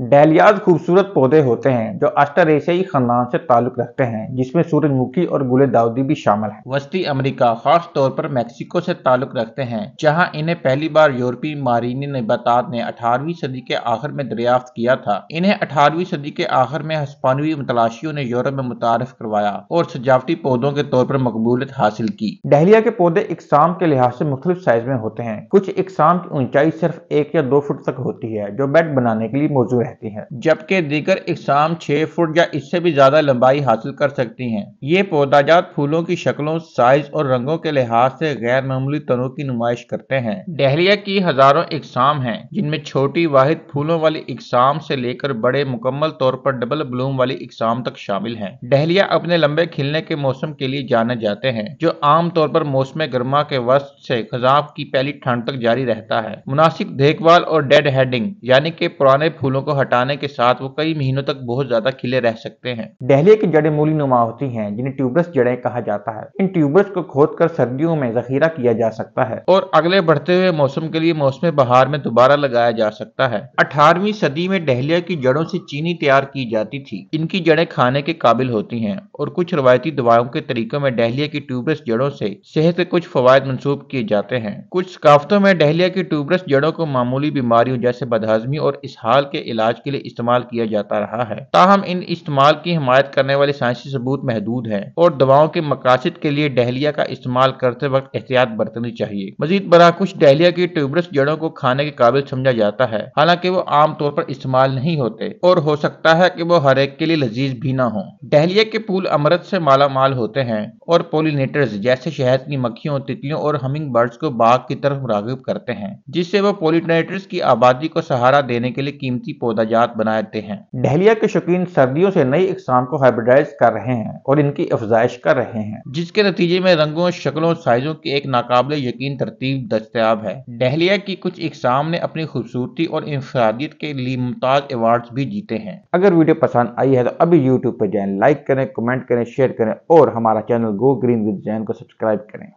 डहलियाज खूबसूरत पौधे होते हैं जो एशियाई खानदान से ताल्लुक रखते हैं जिसमें सूरजमुखी और गुल दाऊदी भी शामिल है वस्ती अमेरिका खास तौर पर मैक्सिको से ताल्लुक रखते हैं जहां इन्हें पहली बार यूरोपीय मारीनी नबातात ने 18वीं सदी के आखिर में दरियाफ्त किया था इन्हें 18वीं सदी के आखिर में हस्पानवी मतलाशियों ने यूरोप में मुतारफ करवाया और सजावटी पौधों के तौर पर मकबूलत हासिल की डहलिया के पौधे इकसाम के लिहाज से मुख्तलिफ साइज में होते हैं कुछ इकसाम की ऊंचाई सिर्फ एक या दो फुट तक होती है जो बेड बनाने के लिए मौजूद रहती हैं, जबकि दीगर इकसाम छः फुट या इससे भी ज्यादा लंबाई हासिल कर सकती हैं। ये पौधाजात फूलों की शक्लों साइज और रंगों के लिहाज से गैर मामूली तनों की नुमाइश करते हैं डहलिया की हजारों इकसाम हैं, जिनमें छोटी वाहिद फूलों वाली इकसाम से लेकर बड़े मुकम्मल तौर पर डबल ब्लूम वाली इकसाम तक शामिल हैं। डहलिया अपने लंबे खिलने के मौसम के लिए जाने जाते हैं जो आमतौर पर मौसम गर्मा के वस्त से खजाब की पहली ठंड तक जारी रहता है मुनासिब देखभाल और डेड हेडिंग यानी कि पुराने फूलों को हटाने के साथ वो कई महीनों तक बहुत ज्यादा खिले रह सकते हैं डहलिया की जड़ें मूली नुमा होती हैं जिन्हें ट्यूबरस जड़ें कहा जाता है इन ट्यूबरस को खोद कर सर्दियों में जखीरा किया जा सकता है और अगले बढ़ते हुए मौसम के लिए मौसम बहार में दोबारा लगाया जा सकता है अठारहवीं सदी में डहलिया की जड़ों से चीनी तैयार की जाती थी इनकी जड़ें खाने के काबिल होती हैं और कुछ रवायती दवाओं के तरीकों में डहलिया की ट्यूबरस जड़ों से सेहत के कुछ फवायद मनसूब किए जाते हैं कुछ सकाफतों में डहलिया की ट्यूबरस जड़ों को मामूली बीमारियों जैसे बदहाजमी और इसहाल के इलाज इलाज के लिए इस्तेमाल किया जाता रहा है ताहम इन इस्तेमाल की हमायत करने वाले साइंसी सबूत महदूद है और दवाओं के मकासद के लिए डहलिया का इस्तेमाल करते वक्त एहतियात बरतनी चाहिए मजीद बरा कुछ डहलिया की ट्यूबरस जड़ों को खाने के काबिल समझा जाता है हालांकि वो आमतौर पर इस्तेमाल नहीं होते और हो सकता है कि वो हर एक के लिए लजीज भी ना हो डहलिया के फूल अमृत से मालामाल होते हैं और पोलिनेटर्स जैसे शहद की मक्खियों तितलियों और हमिंग बर्ड्स को बाग की तरफ रागब करते हैं जिससे वो पोलिनेटर्स की आबादी को सहारा देने के लिए कीमती पौधे जात बनाते हैं डहलिया के शौकीन सर्दियों से नई इकसाम को हाइब्रिडाइज कर रहे हैं और इनकी अफजाइश कर रहे हैं जिसके नतीजे में रंगों शक्लों साइजों की एक नाकाबले यकीन तरतीब दस्तियाब है डहलिया की कुछ इकसाम ने अपनी खूबसूरती और इंफरादियत के लिए मुमताज अवार्ड भी जीते हैं अगर वीडियो पसंद आई है तो अभी यूट्यूब पर जाए लाइक करें कमेंट करें शेयर करें और हमारा channel go green with Jain को सब्सक्राइब करें